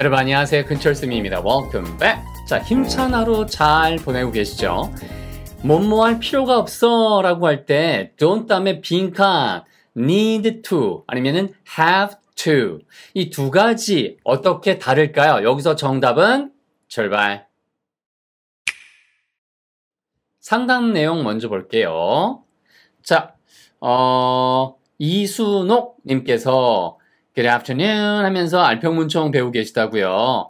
여러분 안녕하세요 근철쌤입니다 Welcome back 자 힘찬 하루 잘 보내고 계시죠 뭐뭐할 필요가 없어 라고 할때 don't 다음에 빈칸 need to 아니면 have to 이 두 가지 어떻게 다를까요 여기서 정답은 출발 상담 내용 먼저 볼게요 자 어, 이순옥 님께서 Good afternoon 하면서 알평문청배우 계시다고요.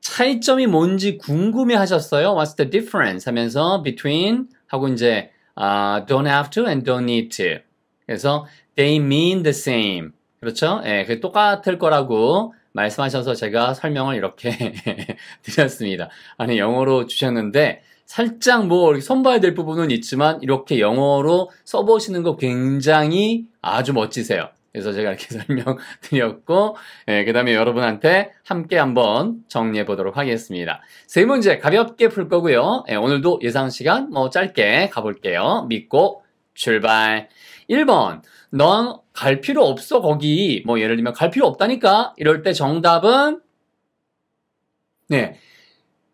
차이점이 뭔지 궁금해 하셨어요. What's the difference 하면서 between 하고 이제 uh, don't have to and don't need to. 그래서 they mean the same. 그렇죠? 예, 그 똑같을 거라고 말씀하셔서 제가 설명을 이렇게 드렸습니다. 아니, 영어로 주셨는데, 살짝 뭐, 손봐야 될 부분은 있지만, 이렇게 영어로 써보시는 거 굉장히 아주 멋지세요. 그래서 제가 이렇게 설명드렸고, 예, 그 다음에 여러분한테 함께 한번 정리해 보도록 하겠습니다. 세 문제 가볍게 풀 거고요. 예, 오늘도 예상 시간 뭐 짧게 가볼게요. 믿고 출발. 1번, 넌 갈 필요 없어, 거기. 뭐 예를 들면 갈 필요 없다니까? 이럴 때 정답은, 네,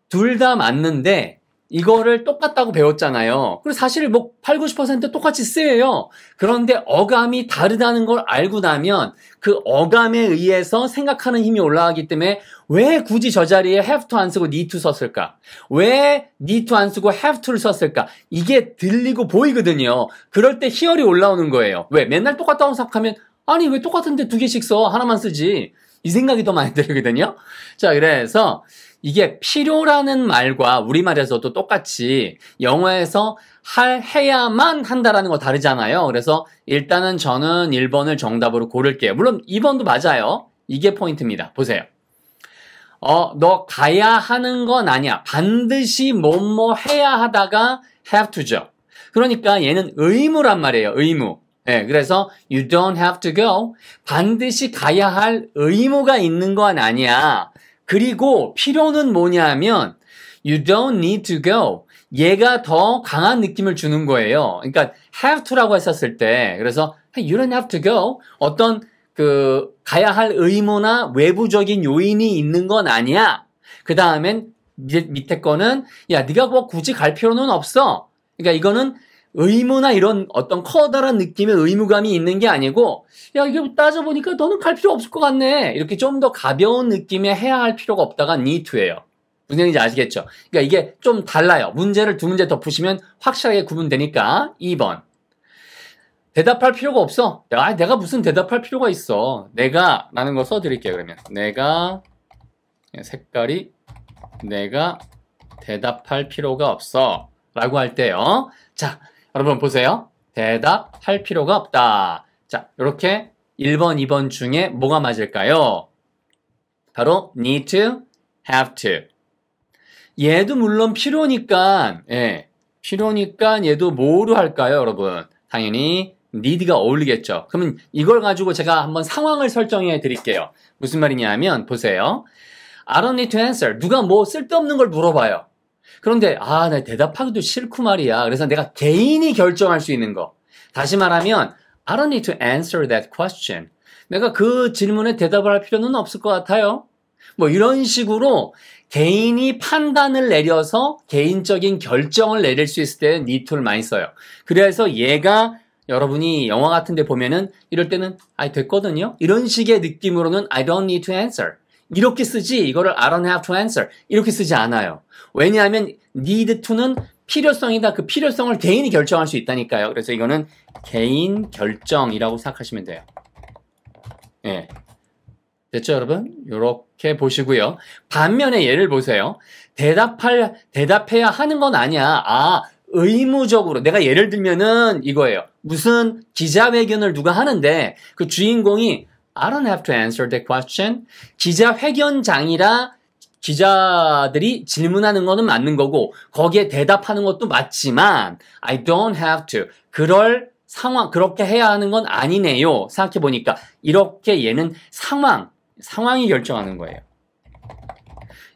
둘 다 맞는데, 이거를 똑같다고 배웠잖아요. 그리고 사실 뭐 8, 90% 똑같이 쓰여요. 그런데 어감이 다르다는 걸 알고 나면 그 어감에 의해서 생각하는 힘이 올라가기 때문에 왜 굳이 저 자리에 have to 안 쓰고 need to 썼을까? 왜 need to 안 쓰고 have to를 썼을까? 이게 들리고 보이거든요. 그럴 때 희열이 올라오는 거예요. 왜? 맨날 똑같다고 생각하면 아니 왜 똑같은데 두 개씩 써? 하나만 쓰지. 이 생각이 더 많이 들거든요. 자, 그래서 이게 필요라는 말과 우리말에서도 똑같이 영어에서 할, 해야만 한다라는 거 다르잖아요. 그래서 일단은 저는 1번을 정답으로 고를게요. 물론 2번도 맞아요. 이게 포인트입니다. 보세요. 어, 너 가야 하는 건 아니야. 반드시 뭐 뭐 해야 하다가 have to죠. 그러니까 얘는 의무란 말이에요. 의무. 네, 그래서 you don't have to go. 반드시 가야 할 의무가 있는 건 아니야. 그리고 필요는 뭐냐면 you don't need to go. 얘가 더 강한 느낌을 주는 거예요. 그러니까 have to라고 했었을 때 그래서 you don't have to go. 어떤 그 가야 할 의무나 외부적인 요인이 있는 건 아니야. 그 다음엔 밑에 거는 야 네가 뭐 굳이 갈 필요는 없어. 그러니까 이거는 의무나 이런 어떤 커다란 느낌의 의무감이 있는 게 아니고, 야, 이게 따져보니까 너는 갈 필요 없을 것 같네. 이렇게 좀 더 가벼운 느낌에 해야 할 필요가 없다가 니트예요. 무슨 얘기인지 아시겠죠? 그러니까 이게 좀 달라요. 문제를 두 문제 덮으시면 확실하게 구분되니까 2번. 대답할 필요가 없어. 아, 내가 무슨 대답할 필요가 있어. 내가 라는 거 써드릴게요. 그러면 내가 색깔이 내가 대답할 필요가 없어. 라고 할 때요. 자, 여러분 보세요. 대답할 필요가 없다. 자, 이렇게 1번, 2번 중에 뭐가 맞을까요? 바로 need to, have to. 얘도 물론 필요니까, 예, 필요니까 얘도 뭐로 할까요, 여러분? 당연히 need가 어울리겠죠. 그러면 이걸 가지고 제가 한번 상황을 설정해 드릴게요. 무슨 말이냐 하면, 보세요. I don't need to answer. 누가 뭐 쓸데없는 걸 물어봐요. 그런데 아, 나 대답하기도 싫고 말이야. 그래서 내가 개인이 결정할 수 있는 거. 다시 말하면 I don't need to answer that question. 내가 그 질문에 대답을 할 필요는 없을 것 같아요. 뭐 이런 식으로 개인이 판단을 내려서 개인적인 결정을 내릴 수 있을 때는 needto를 많이 써요. 그래서 얘가 여러분이 영화 같은 데 보면은 이럴 때는 아 됐거든요. 이런 식의 느낌으로는 I don't need to answer. 이렇게 쓰지 이거를 I don't have to answer 이렇게 쓰지 않아요. 왜냐하면 need to는 필요성이다. 그 필요성을 개인이 결정할 수 있다니까요. 그래서 이거는 개인 결정이라고 생각하시면 돼요. 예. 됐죠, 여러분? 이렇게 보시고요. 반면에 예를 보세요. 대답할 대답해야 하는 건 아니야. 아, 의무적으로 내가 예를 들면은 이거예요. 무슨 기자회견을 누가 하는데 그 주인공이 I don't have to answer that question. 기자회견장이라 기자들이 질문하는 거는 맞는 거고 거기에 대답하는 것도 맞지만 I don't have to. 그럴 상황 그렇게 해야 하는 건 아니네요. 생각해 보니까 이렇게 얘는 상황 상황이 결정하는 거예요.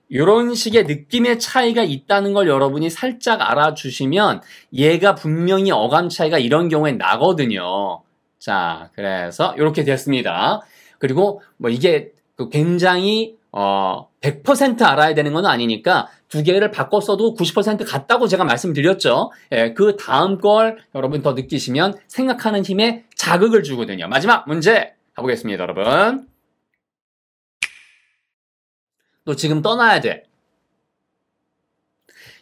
이런 식의 느낌의 차이가 있다는 걸 여러분이 살짝 알아주시면 얘가 분명히 어감 차이가 이런 경우에 나거든요. 자, 그래서 이렇게 되었습니다. 그리고 뭐 이게 그 굉장히 어, 100% 알아야 되는 건 아니니까 두 개를 바꿔 써도 90% 같다고 제가 말씀드렸죠. 예, 그 다음 걸 여러분 더 느끼시면 생각하는 힘에 자극을 주거든요. 마지막 문제 가보겠습니다, 여러분. 너 지금 떠나야 돼.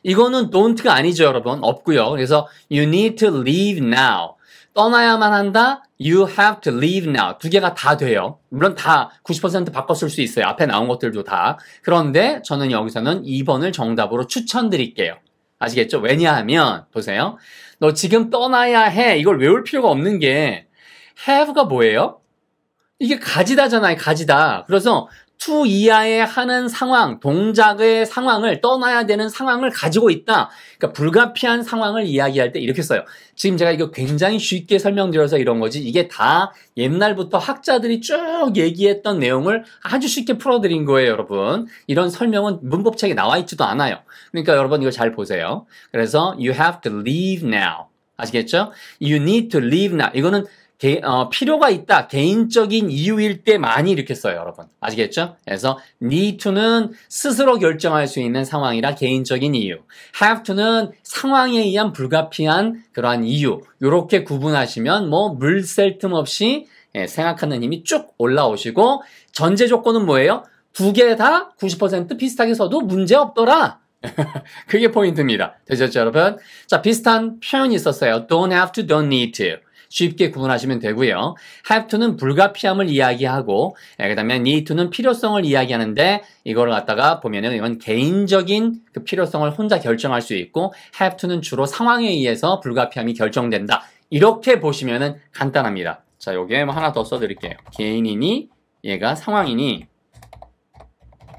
이거는 don't가 아니죠, 여러분. 없고요. 그래서 you need to leave now. 떠나야만 한다. You have to leave now. 두 개가 다 돼요. 물론 다 90% 바꿨을 수 있어요. 앞에 나온 것들도 다. 그런데 저는 여기서는 2번을 정답으로 추천드릴게요. 아시겠죠? 왜냐하면 보세요. 너 지금 떠나야 해. 이걸 외울 필요가 없는 게 have가 뭐예요? 이게 가지다잖아요. 가지다. 그래서 투 이하의 하는 상황, 동작의 상황을 떠나야 되는 상황을 가지고 있다. 그러니까 불가피한 상황을 이야기할 때 이렇게 써요. 지금 제가 이거 굉장히 쉽게 설명드려서 이런 거지. 이게 다 옛날부터 학자들이 쭉 얘기했던 내용을 아주 쉽게 풀어드린 거예요, 여러분. 이런 설명은 문법책에 나와 있지도 않아요. 그러니까 여러분 이거 잘 보세요. 그래서 you have to leave now. 아시겠죠? You need to leave now. 이거는 개, 어, 필요가 있다, 개인적인 이유일 때 많이 이렇게 써요, 여러분. 아시겠죠? 그래서 need to는 스스로 결정할 수 있는 상황이라 개인적인 이유, have to는 상황에 의한 불가피한 그러한 이유, 이렇게 구분하시면 뭐 물셀 틈 없이 예, 생각하는 힘이 쭉 올라오시고 전제 조건은 뭐예요? 두 개 다 90% 비슷하게 써도 문제 없더라. 그게 포인트입니다. 되셨죠, 여러분? 자, 비슷한 표현이 있었어요. Don't have to, don't need to. 쉽게 구분하시면 되고요. have to는 불가피함을 이야기하고 예, 그 다음에 need to는 필요성을 이야기하는데 이걸 갖다가 보면은 이건 개인적인 그 필요성을 혼자 결정할 수 있고 have to는 주로 상황에 의해서 불가피함이 결정된다. 이렇게 보시면은 간단합니다. 자, 여기에 뭐 하나 더 써드릴게요. 개인이니 얘가 상황이니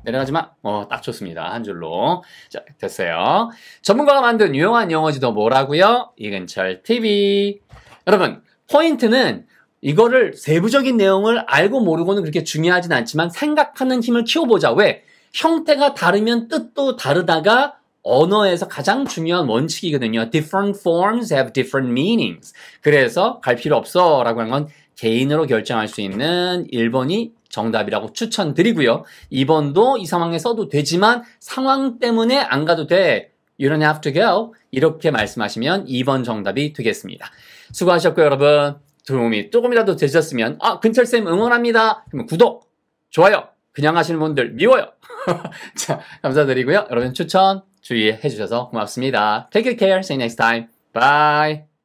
내려가지 마. 어, 딱 좋습니다. 한 줄로. 자, 됐어요. 전문가가 만든 유용한 영어지도 뭐라고요? 이근철 TV. 여러분, 포인트는 이거를 세부적인 내용을 알고 모르고는 그렇게 중요하진 않지만 생각하는 힘을 키워보자. 왜? 형태가 다르면 뜻도 다르다가 언어에서 가장 중요한 원칙이거든요. Different forms have different meanings. 그래서 갈 필요 없어 라고 하는 건 개인으로 결정할 수 있는 1번이 정답이라고 추천드리고요. 2번도 이 상황에 써도 되지만 상황 때문에 안 가도 돼. You don't have to go. 이렇게 말씀하시면 2번 정답이 되겠습니다. 수고하셨고요, 여러분. 도움이 조금이라도 되셨으면, 아, 근철쌤 응원합니다. 그러면 구독, 좋아요. 그냥 하시는 분들 미워요. 자, 감사드리고요. 여러분 추천 주의해 주셔서 고맙습니다. Take good care. See you next time. Bye.